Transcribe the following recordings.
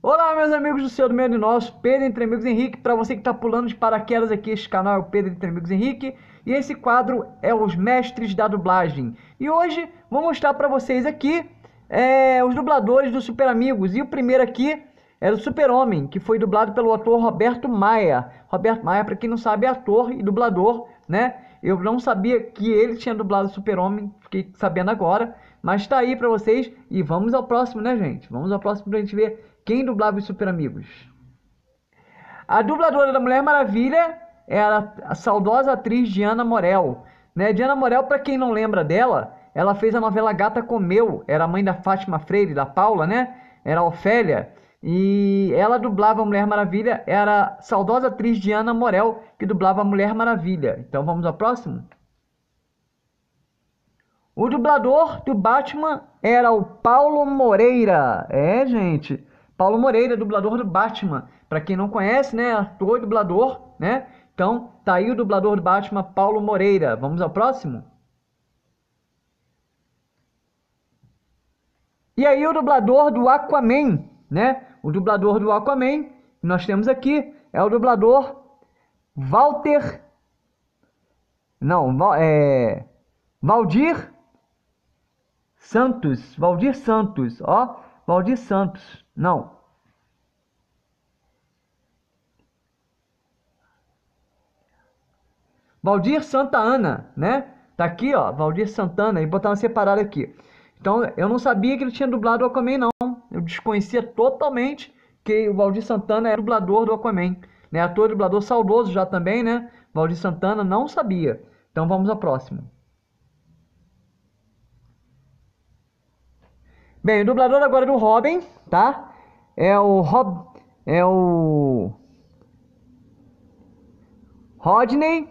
Olá, meus amigos do seu e nosso, Pedro Entre Amigos Henrique. Para você que está pulando de paraquedas aqui, este canal é o Pedro Entre Amigos Henrique. E esse quadro é Os Mestres da Dublagem. E hoje vou mostrar para vocês aqui é, os dubladores do Super Amigos. E o primeiro aqui é o Super-Homem, que foi dublado pelo ator Roberto Maia. Roberto Maia, para quem não sabe, é ator e dublador, né? Eu não sabia que ele tinha dublado o Super-Homem, fiquei sabendo agora. Mas tá aí para vocês. E vamos ao próximo, né, gente? Vamos ao próximo a gente ver quem dublava os Super Amigos? A dubladora da Mulher Maravilha era é a saudosa atriz Diana Morel. Né? Diana Morel, para quem não lembra dela, ela fez a novela Gata Comeu, era a mãe da Fátima Freire, da Paula, né? Era a Ofélia. E ela dublava a Mulher Maravilha, era a saudosa atriz Diana Morel, que dublava a Mulher Maravilha. Então vamos ao próximo? O dublador do Batman era o Paulo Moreira. É, gente. Paulo Moreira, dublador do Batman. Para quem não conhece, né, ator e dublador, né? Então, tá aí o dublador do Batman, Paulo Moreira. Vamos ao próximo? E aí o dublador do Aquaman, né? O dublador do Aquaman que nós temos aqui é o dublador Walter Não, é Valdir Santos, Valdir Santos, ó, Valdir Santos. Não. Valdir Santa Ana, né? Tá aqui, ó, Valdir Santana, e uma separado aqui. Então, eu não sabia que ele tinha dublado o Aquaman, não. Eu desconhecia totalmente que o Valdir Santana é dublador do Aquaman. Né? Ator dublador saudoso já também, né? Valdir Santana não sabia. Então, vamos à próxima. Bem, o dublador agora é do Robin, tá? É o Rob. É o. Rodney.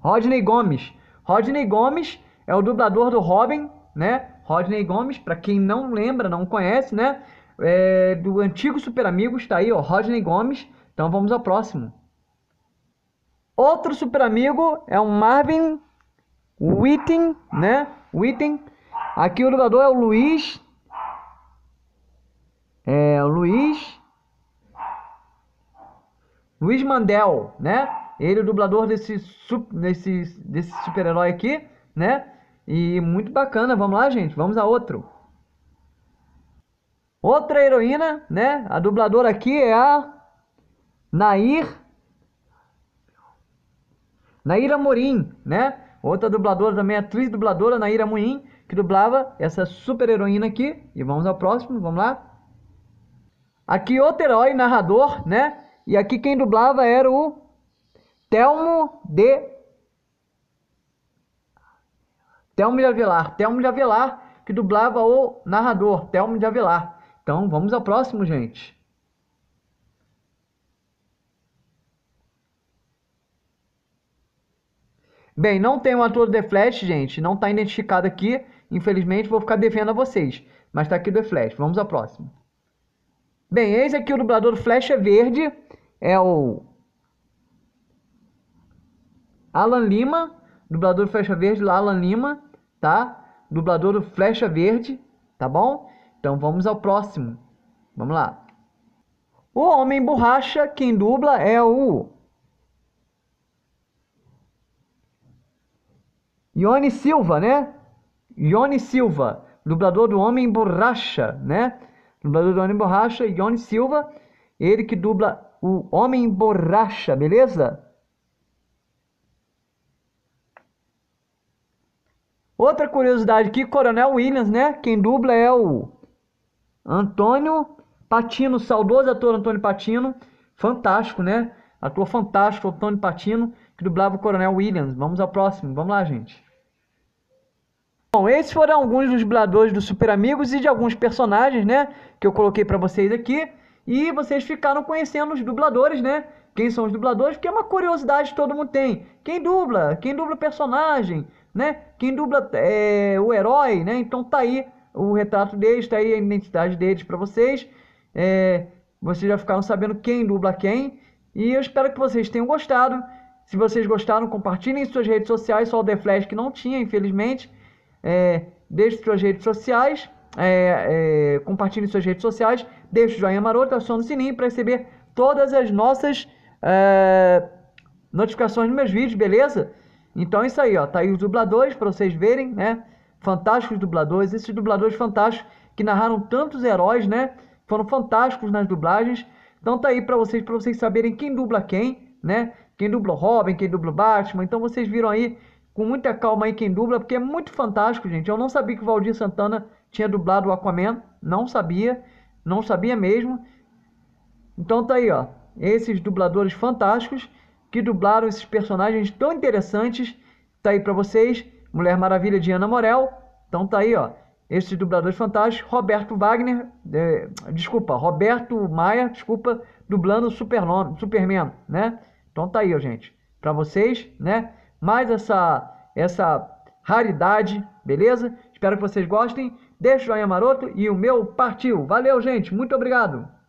Rodney Gomes. Rodney Gomes é o dublador do Robin, né? Rodney Gomes, para quem não lembra, não conhece, né? É do antigo Super Amigos, tá aí, ó, Rodney Gomes. Então vamos ao próximo. Outro super amigo é o Marvin Witten, né? Witten Aqui o dublador é o Luiz. É o Luiz. Luiz Mandel, né? Ele é o dublador desse, desse, desse super-herói aqui, né? E muito bacana. Vamos lá, gente. Vamos a outro. Outra heroína, né? A dubladora aqui é a Nair. Naira Morim, né? Outra dubladora também, atriz dubladora Naira Morim que dublava essa super heroína aqui. E vamos ao próximo, vamos lá. Aqui outro herói, narrador, né? E aqui quem dublava era o Telmo de... Telmo de Avelar. Telmo de Avelar, que dublava o narrador, Telmo de Avelar. Então, vamos ao próximo, gente. Bem, não tem um ator do The Flash, gente. Não está identificado aqui. Infelizmente, vou ficar devendo a vocês. Mas está aqui o The Flash. Vamos ao próximo. Bem, eis aqui o dublador Flecha é Verde. É o Alan Lima, dublador Flecha é Verde, lá Alan Lima, tá? Dublador do Flecha é Verde, tá bom? Então vamos ao próximo. Vamos lá. O Homem Borracha, quem dubla é o Ione Silva, né? Ione Silva, dublador do Homem Borracha, né? Dublador do Homem Borracha, Ione Silva, ele que dubla o Homem Borracha, beleza? Outra curiosidade aqui, Coronel Williams, né? Quem dubla é o Antônio Patino, saudoso ator Antônio Patino, fantástico, né? Ator fantástico, Antônio Patino, que dublava o Coronel Williams. Vamos ao próximo, vamos lá, gente. Bom, esses foram alguns dos dubladores do Super Amigos e de alguns personagens, né? Que eu coloquei para vocês aqui. E vocês ficaram conhecendo os dubladores, né? Quem são os dubladores, porque é uma curiosidade que todo mundo tem. Quem dubla? Quem dubla o personagem, né? Quem dubla é, o herói, né? Então tá aí o retrato deles, tá aí a identidade deles para vocês. É, vocês já ficaram sabendo quem dubla quem. E eu espero que vocês tenham gostado. Se vocês gostaram, compartilhem em suas redes sociais, só o The Flash que não tinha, infelizmente. É, deixe suas redes sociais, é, é, compartilhe suas redes sociais, deixe o joinha maroto, acione o sininho para receber todas as nossas é, notificações dos meus vídeos, beleza? Então é isso aí, ó. Tá aí os dubladores para vocês verem, né? Fantásticos dubladores, esses dubladores fantásticos que narraram tantos heróis, né? Foram fantásticos nas dublagens. Então tá aí para vocês, para vocês saberem quem dubla quem, né? Quem dubla Robin, quem dubla Batman. Então vocês viram aí com muita calma aí quem dubla, porque é muito fantástico, gente. Eu não sabia que o Valdir Santana tinha dublado o Aquaman, não sabia, não sabia mesmo. Então tá aí, ó, esses dubladores fantásticos que dublaram esses personagens tão interessantes, tá aí para vocês, Mulher Maravilha de Ana Morel. Então tá aí, ó, esses dubladores fantásticos, Roberto Wagner, é, desculpa, Roberto Maia, desculpa, dublando o Superman, né? Então tá aí, ó, gente, para vocês, né? mais essa, essa raridade, beleza? Espero que vocês gostem. Deixa o joinha maroto e o meu partiu. Valeu, gente. Muito obrigado.